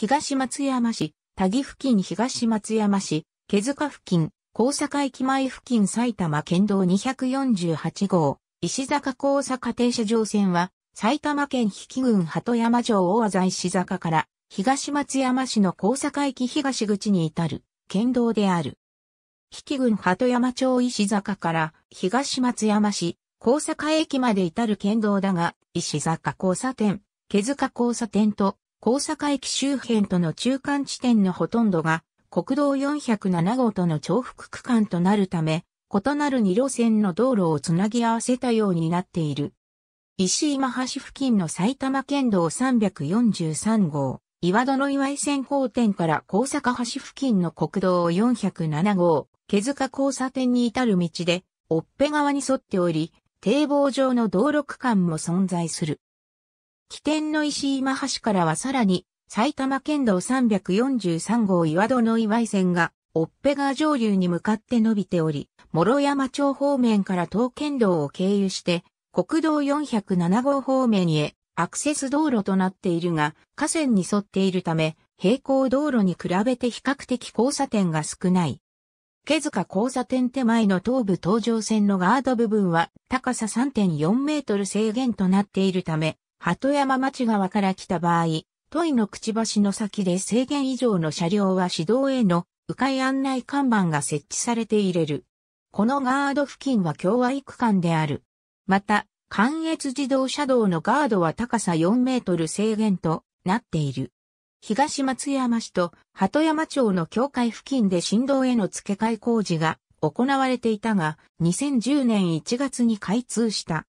東松山市、田木付近東松山市、毛塚付近、大坂駅前付近埼玉県道248号、石坂高坂停車場線は、埼玉県比企郡鳩山城大和石坂から、東松山市の高坂駅東口に至る、県道である。比企郡鳩山町石坂から、東松山市、高坂駅まで至る県道だが、石坂交差点、毛塚交差点と、高坂駅周辺との中間地点のほとんどが国道407号との重複区間となるため、異なる2路線の道路をつなぎ合わせたようになっている。石今橋付近の埼玉県道343号、岩戸の岩井線交点から高坂橋付近の国道407号、毛塚交差点に至る道で、おっぺ川に沿っており、堤防上の道路区間も存在する。起点の石今橋からはさらに、埼玉県道343号岩戸の岩井線が、オッペ川上流に向かって伸びており、諸山町方面から東県道を経由して、国道407号方面へアクセス道路となっているが、河川に沿っているため、平行道路に比べて比較的交差点が少ない。毛塚交差点手前の東部東上線のガード部分は高さ3.4メートル制限となっているため、鳩山町側から来た場合、都井のくちばしの先で制限以上の車両は市道への迂回案内看板が設置されていれる。このガード付近は共和区間である。また、関越自動車道のガードは高さ4メートル制限となっている。東松山市と鳩山町の境界付近で振動への付け替え工事が行われていたが、2010年1月に開通した。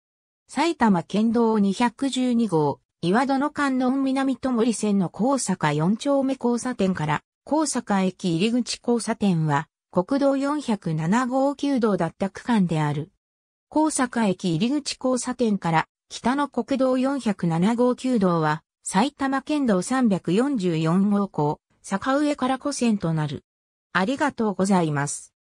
埼玉県道212号、岩戸の観音南と森線の高坂4丁目交差点から、高坂駅入口交差点は、国道407号9道だった区間である。高坂駅入口交差点から、北の国道407号9道は、埼玉県道344号港、坂上から湖線となる。ありがとうございます。